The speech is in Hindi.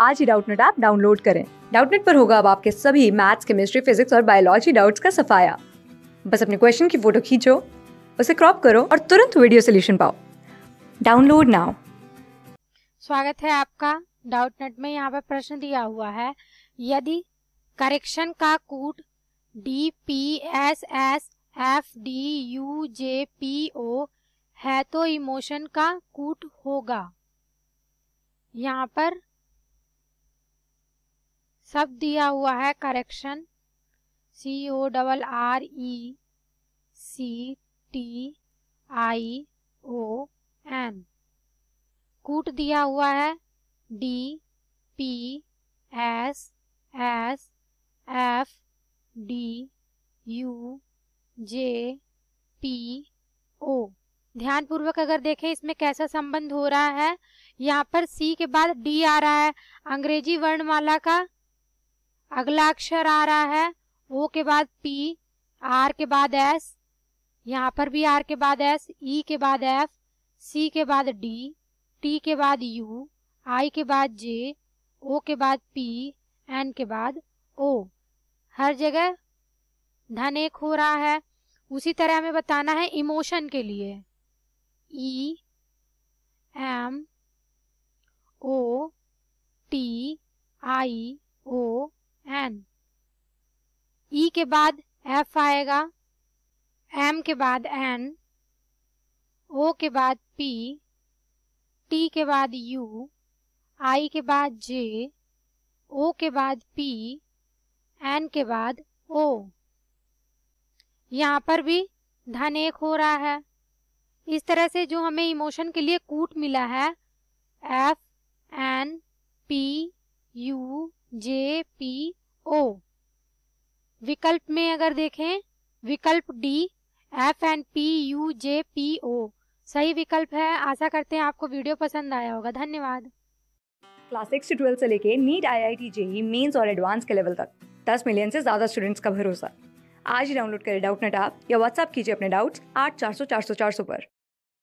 आज ही डाउटनेट ऐप डाउनलोड करें डाउटनेट पर होगा अब आपके सभी मैथ्स केमिस्ट्री फिजिक्स और बायोलॉजी डाउट्स का सफाया बस अपने क्वेश्चन की फोटो खींचो उसे क्रॉप करो और तुरंत वीडियो सोल्यूशन पाओ डाउनलोड नाउ स्वागत है आपका डाउटनेट में यहाँ पर प्रश्न दिया हुआ है यदि करेक्शन का कूट D P S S F D U J P O है तो इमोशन का कूट होगा यहाँ पर सब दिया हुआ है correction C O double R E C T I O N कूट दिया हुआ है D P S S F D U J P O ध्यान पूर्वक अगर देखें इसमें कैसा संबंध हो रहा है यहाँ पर सी के बाद डी आ रहा है अंग्रेजी वर्णमाला का अगला अक्षर आ रहा है ओ के बाद पी आर के बाद एस यहाँ पर भी आर के बाद एस ई के बाद एफ सी के बाद डी टी के बाद यू आई के बाद जे ओ के बाद पी एन के बाद ओ हर जगह धन एक हो रहा है उसी तरह हमें बताना है इमोशन के लिए E M O T I N E e के बाद एफ आएगा एम के बाद एन ओ के बाद पी टी के बाद यू आई के बाद जे ओ के बाद पी एन के बाद ओ यहाँ पर भी धन एक हो रहा है इस तरह से जो हमें इमोशन के लिए कूट मिला है F N P U J P O विकल्प में अगर देखें विकल्प D F and P U J P O सही विकल्प है आशा करते हैं आपको वीडियो पसंद आया होगा धन्यवाद क्लास सिक्स से ट्वेल्व से लेके NEET IIT JEE mains और एडवांस के लेवल तक दस मिलियन से ज़्यादा स्टूडेंट्स का भरोसा आज ही डाउनलोड करें डाउट नेट आप या व्हाट्सअप कीजिए अपने डाउट्स आठ चार सौ चार सौ चार सौ पर